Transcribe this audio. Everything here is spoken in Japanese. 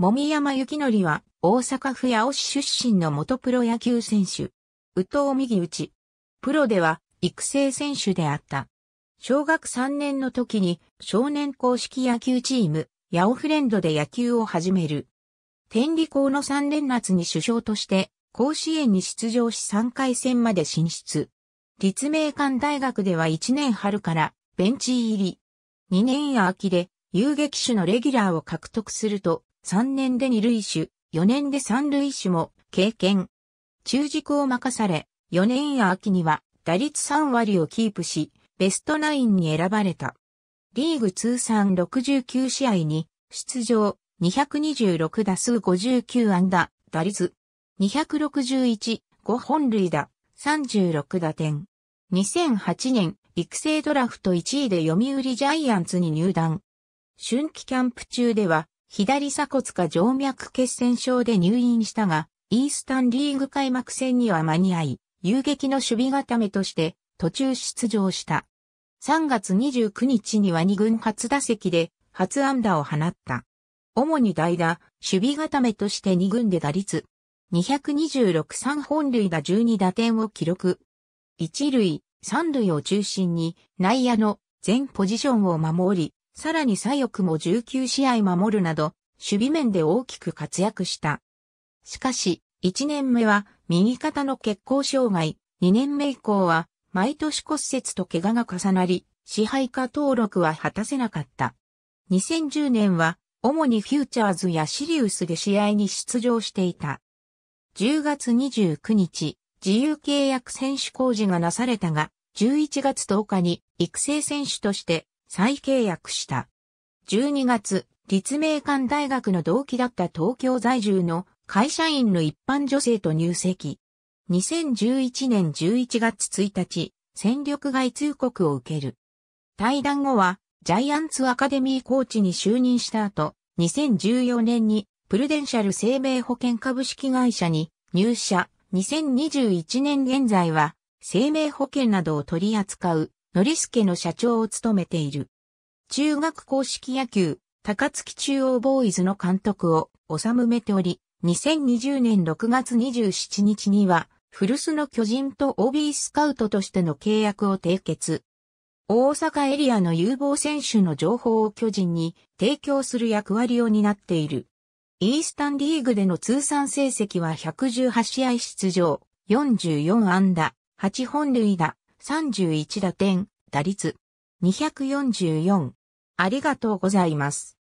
ゆ山幸則は、大阪府八尾市出身の元プロ野球選手。宇藤右打ち。プロでは、育成選手であった。小学3年の時に、少年公式野球チーム、八尾フレンドで野球を始める。天理校の3連夏に首相として、甲子園に出場し3回戦まで進出。立命館大学では1年春からベンチ入り。2年秋で遊撃手のレギュラーを獲得すると、3年で二塁手、4年で三塁手も経験。中軸を任され、4年や秋には打率3割をキープし、ベストナインに選ばれた。リーグ通算69試合に出場、226打数59安打、打率261、5本塁打、36打点。2008年、育成ドラフト1位で読売ジャイアンツに入団。春季キャンプ中では左鎖骨下静脈血栓症で入院したが、イースタンリーグ開幕戦には間に合い、遊撃の守備固めとして途中出場した。3月29日には2軍初打席で初安打を放った。主に代打、守備固めとして2軍で打率、226-3本塁打12打点を記録。1塁、3塁を中心に内野の全ポジションを守り、さらに左翼も19試合守るなど、守備面で大きく活躍した。しかし、1年目は右肩の血行障害、2年目以降は毎年骨折と怪我が重なり、支配下登録は果たせなかった。2010年は主にフューチャーズやシリウスで試合に出場していた。10月29日、自由契約選手工事がなされたが、11月10日に育成選手として再契約した。12月、立命館大学の同期だった東京在住の会社員の一般女性と入籍。2011年11月1日、戦力外通告を受ける。対談後は、ジャイアンツアカデミーコーチに就任した後、2014年にプルデンシャル生命保険株式会社に入社、2021年現在は生命保険などを取り扱うのりすけの社長を務めている。中学公式野球、高槻中央ボーイズの監督を収めており、2020年6月27日には、古巣の巨人と OB スカウトとしての契約を締結。大阪エリアの有望選手の情報を巨人に提供する役割を担っている。イースタンリーグでの通算成績は118試合出場、44安打、8本塁打、31打点、打率244。ありがとうございます。